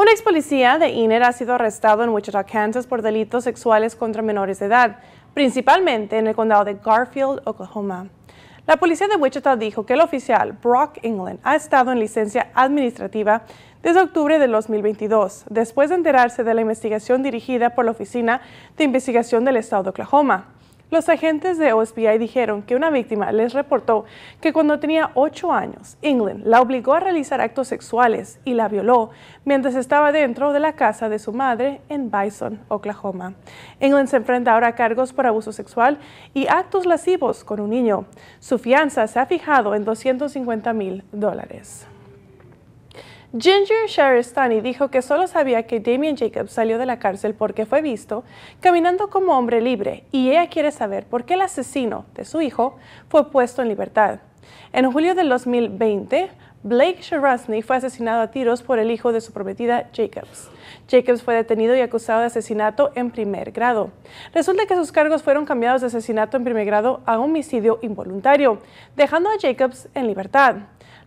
Un ex policía de INER ha sido arrestado en Wichita, Kansas por delitos sexuales contra menores de edad, principalmente en el condado de Garfield, Oklahoma. La policía de Wichita dijo que el oficial Brock England ha estado en licencia administrativa desde octubre de 2022, después de enterarse de la investigación dirigida por la Oficina de Investigación del Estado de Oklahoma. Los agentes de OSBI dijeron que una víctima les reportó que cuando tenía 8 años, England la obligó a realizar actos sexuales y la violó mientras estaba dentro de la casa de su madre en Bison, Oklahoma. England se enfrenta ahora a cargos por abuso sexual y actos lascivos con un niño. Su fianza se ha fijado en 250 mil dólares. Ginger Sharistani dijo que solo sabía que Damien Jacobs salió de la cárcel porque fue visto caminando como hombre libre y ella quiere saber por qué el asesino de su hijo fue puesto en libertad. En julio del 2020, Blake Sharastani fue asesinado a tiros por el hijo de su prometida Jacobs. Jacobs fue detenido y acusado de asesinato en primer grado. Resulta que sus cargos fueron cambiados de asesinato en primer grado a homicidio involuntario, dejando a Jacobs en libertad.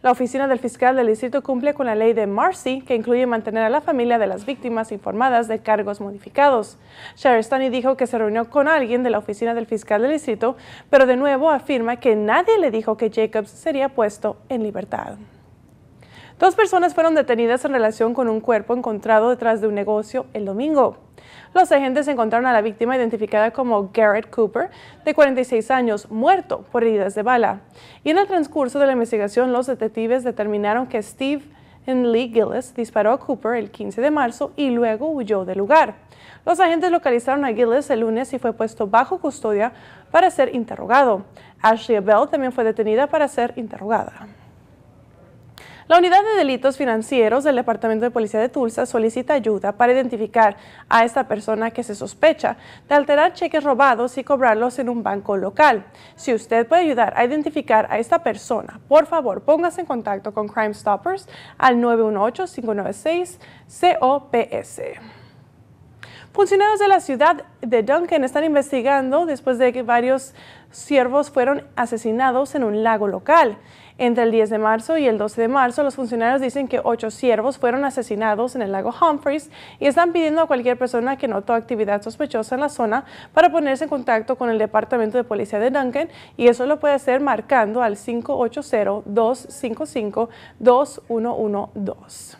La oficina del fiscal del distrito cumple con la ley de Marcy, que incluye mantener a la familia de las víctimas informadas de cargos modificados. Stoney dijo que se reunió con alguien de la oficina del fiscal del distrito, pero de nuevo afirma que nadie le dijo que Jacobs sería puesto en libertad. Dos personas fueron detenidas en relación con un cuerpo encontrado detrás de un negocio el domingo. Los agentes encontraron a la víctima identificada como Garrett Cooper, de 46 años, muerto por heridas de bala. Y en el transcurso de la investigación, los detectives determinaron que Steve Lee Gillis disparó a Cooper el 15 de marzo y luego huyó del lugar. Los agentes localizaron a Gillis el lunes y fue puesto bajo custodia para ser interrogado. Ashley Bell también fue detenida para ser interrogada. La Unidad de Delitos Financieros del Departamento de Policía de Tulsa solicita ayuda para identificar a esta persona que se sospecha de alterar cheques robados y cobrarlos en un banco local. Si usted puede ayudar a identificar a esta persona, por favor póngase en contacto con Crime Stoppers al 918-596-COPS. Funcionarios de la ciudad de Duncan están investigando después de que varios siervos fueron asesinados en un lago local. Entre el 10 de marzo y el 12 de marzo, los funcionarios dicen que ocho siervos fueron asesinados en el lago Humphreys y están pidiendo a cualquier persona que notó actividad sospechosa en la zona para ponerse en contacto con el Departamento de Policía de Duncan y eso lo puede hacer marcando al 580-255-2112.